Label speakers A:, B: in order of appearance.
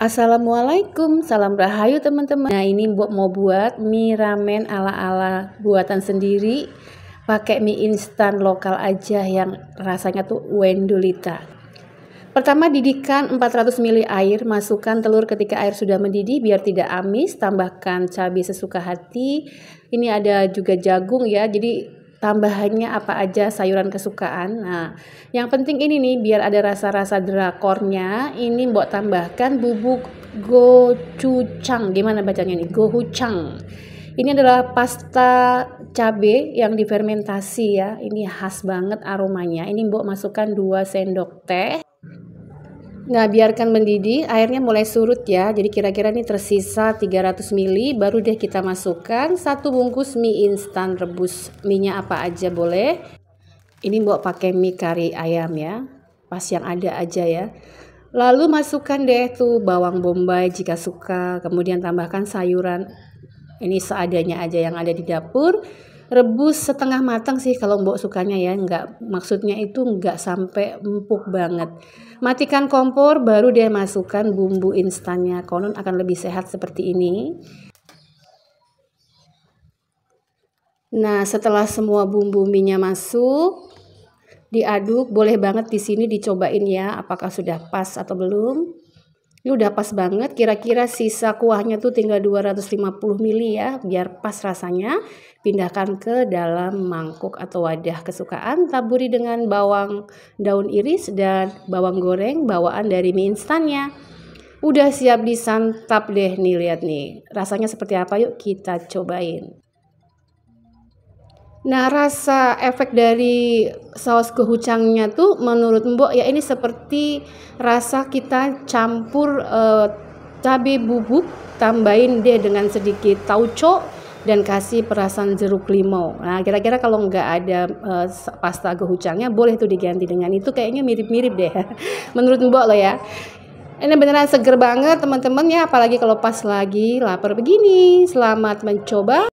A: Assalamualaikum, salam rahayu teman-teman. Nah ini buat mau buat mie ramen ala-ala buatan sendiri, pakai mie instan lokal aja yang rasanya tuh wendulita. Pertama didihkan 400 ml air, masukkan telur ketika air sudah mendidih biar tidak amis, tambahkan cabai sesuka hati. Ini ada juga jagung ya, jadi tambahannya apa aja sayuran kesukaan. Nah, yang penting ini nih biar ada rasa-rasa drakornya, ini Mbok tambahkan bubuk gochujang. Gimana bacanya nih? Gochujang. Ini adalah pasta cabe yang difermentasi ya. Ini khas banget aromanya. Ini Mbok masukkan 2 sendok teh. Nah, biarkan mendidih, airnya mulai surut ya. Jadi kira-kira ini tersisa 300 ml, baru deh kita masukkan satu bungkus mie instan rebus. mie apa aja boleh. Ini mau pakai mie kari ayam ya. Pas yang ada aja ya. Lalu masukkan deh tuh bawang bombay jika suka, kemudian tambahkan sayuran. Ini seadanya aja yang ada di dapur rebus setengah matang sih kalau mbok sukanya ya nggak maksudnya itu nggak sampai empuk banget matikan kompor baru dia masukkan bumbu instannya konon akan lebih sehat seperti ini nah setelah semua bumbu minyak masuk diaduk boleh banget di sini dicobain ya apakah sudah pas atau belum ini udah pas banget, kira-kira sisa kuahnya tuh tinggal 250 ml ya, biar pas rasanya. Pindahkan ke dalam mangkuk atau wadah kesukaan, taburi dengan bawang daun iris dan bawang goreng bawaan dari mie instannya. Udah siap disantap deh nih lihat nih. Rasanya seperti apa yuk kita cobain. Nah, rasa efek dari saus kehucangnya tuh menurut Mbok ya ini seperti rasa kita campur e, eh, cabai bubuk, tambahin deh dengan sedikit tauco dan kasih perasan jeruk limau. Nah, kira-kira kalau nggak ada e, pasta kehucangnya boleh tuh diganti dengan itu kayaknya mirip-mirip deh. menurut Mbok lo ya. Ini beneran seger banget teman-teman ya, apalagi kalau pas lagi lapar begini. Selamat mencoba.